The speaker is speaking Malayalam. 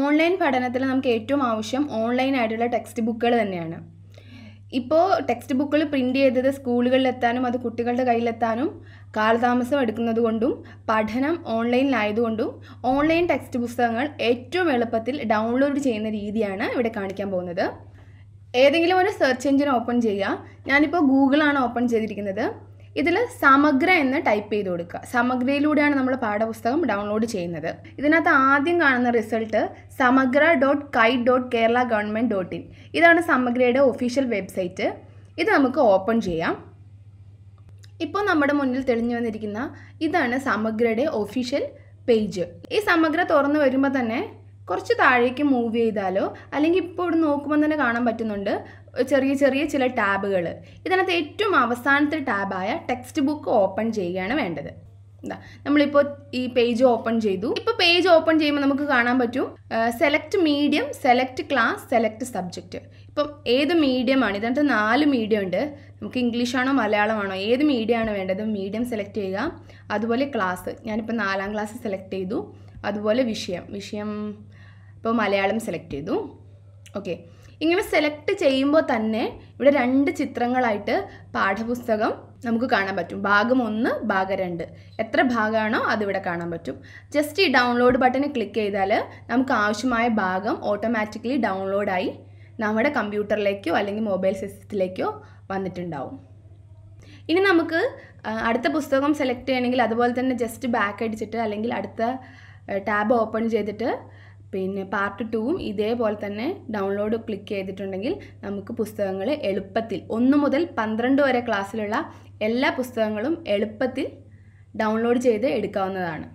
ഓൺലൈൻ പഠനത്തിൽ നമുക്ക് ഏറ്റവും ആവശ്യം ഓൺലൈൻ ആയിട്ടുള്ള ടെക്സ്റ്റ് ബുക്കുകൾ തന്നെയാണ് ഇപ്പോൾ ടെക്സ്റ്റ് ബുക്കുകൾ പ്രിൻ്റ് ചെയ്തത് സ്കൂളുകളിലെത്താനും അത് കുട്ടികളുടെ കയ്യിലെത്താനും കാലതാമസം എടുക്കുന്നത് കൊണ്ടും പഠനം ഓൺലൈനിലായതുകൊണ്ടും ഓൺലൈൻ ടെക്സ്റ്റ് പുസ്തകങ്ങൾ ഏറ്റവും എളുപ്പത്തിൽ ഡൗൺലോഡ് ചെയ്യുന്ന രീതിയാണ് ഇവിടെ കാണിക്കാൻ പോകുന്നത് ഏതെങ്കിലും ഒരു സെർച്ച് എഞ്ചിൻ ഓപ്പൺ ചെയ്യുക ഞാനിപ്പോൾ ഗൂഗിളാണ് ഓപ്പൺ ചെയ്തിരിക്കുന്നത് ഇതിൽ സമഗ്ര എന്ന് ടൈപ്പ് ചെയ്ത് കൊടുക്കുക സമഗ്രയിലൂടെയാണ് നമ്മൾ പാഠപുസ്തകം ഡൗൺലോഡ് ചെയ്യുന്നത് ഇതിനകത്ത് ആദ്യം കാണുന്ന result Samagra dot kite dot Kerala government dot in ഇതാണ് സമഗ്രയുടെ ഒഫീഷ്യൽ വെബ്സൈറ്റ് ഇത് നമുക്ക് ഓപ്പൺ ചെയ്യാം ഇപ്പോൾ നമ്മുടെ മുന്നിൽ തെളിഞ്ഞു വന്നിരിക്കുന്ന ഇതാണ് സമഗ്രയുടെ ഒഫീഷ്യൽ പേജ് ഈ സമഗ്ര തുറന്നു വരുമ്പോൾ തന്നെ കുറച്ച് താഴേക്ക് മൂവ് ചെയ്താലോ അല്ലെങ്കിൽ ഇപ്പോൾ ഇവിടെ നോക്കുമ്പോൾ തന്നെ കാണാൻ പറ്റുന്നുണ്ട് ചെറിയ ചെറിയ ചില ടാബുകൾ ഇതിനകത്ത് ഏറ്റവും അവസാനത്തെ ടാബായ ടെക്സ്റ്റ് ബുക്ക് ഓപ്പൺ ചെയ്യുകയാണ് വേണ്ടത് എന്താ നമ്മളിപ്പോൾ ഈ പേജ് ഓപ്പൺ ചെയ്തു ഇപ്പോൾ പേജ് ഓപ്പൺ ചെയ്യുമ്പോൾ നമുക്ക് കാണാൻ പറ്റും select medium select class select subject ഇപ്പം ഏത് മീഡിയമാണ് ഇതിനകത്ത് നാല് മീഡിയം ഉണ്ട് നമുക്ക് ഇംഗ്ലീഷാണോ മലയാളമാണോ ഏത് മീഡിയമാണ് വേണ്ടത് മീഡിയം സെലക്ട് ചെയ്യുക അതുപോലെ ക്ലാസ് ഞാനിപ്പോൾ നാലാം ക്ലാസ് സെലക്ട് ചെയ്തു അതുപോലെ വിഷയം വിഷയം ഇപ്പോൾ മലയാളം സെലക്ട് ചെയ്തു ഓക്കെ ഇങ്ങനെ സെലക്ട് ചെയ്യുമ്പോൾ തന്നെ ഇവിടെ രണ്ട് ചിത്രങ്ങളായിട്ട് പാഠപുസ്തകം നമുക്ക് കാണാൻ പറ്റും ഭാഗം ഒന്ന് ഭാഗം രണ്ട് എത്ര ഭാഗമാണോ അതിവിടെ കാണാൻ പറ്റും ജസ്റ്റ് ഈ ഡൗൺലോഡ് ബട്ടണിൽ ക്ലിക്ക് ചെയ്താൽ നമുക്ക് ആവശ്യമായ ഭാഗം ഓട്ടോമാറ്റിക്കലി ഡൗൺലോഡായി നമ്മുടെ കമ്പ്യൂട്ടറിലേക്കോ അല്ലെങ്കിൽ മൊബൈൽ സിസ്റ്റത്തിലേക്കോ വന്നിട്ടുണ്ടാവും ഇനി നമുക്ക് അടുത്ത പുസ്തകം സെലക്ട് ചെയ്യണമെങ്കിൽ അതുപോലെ തന്നെ ജസ്റ്റ് ബാക്ക് അടിച്ചിട്ട് അല്ലെങ്കിൽ അടുത്ത ടാബ് ഓപ്പൺ ചെയ്തിട്ട് പിന്നെ പാർട്ട് ടുവും ഇതേപോലെ തന്നെ ഡൗൺലോഡ് ക്ലിക്ക് ചെയ്തിട്ടുണ്ടെങ്കിൽ നമുക്ക് പുസ്തകങ്ങൾ എളുപ്പത്തിൽ ഒന്ന് മുതൽ പന്ത്രണ്ട് വരെ ക്ലാസ്സിലുള്ള എല്ലാ പുസ്തകങ്ങളും എളുപ്പത്തിൽ ഡൗൺലോഡ് ചെയ്ത് എടുക്കാവുന്നതാണ്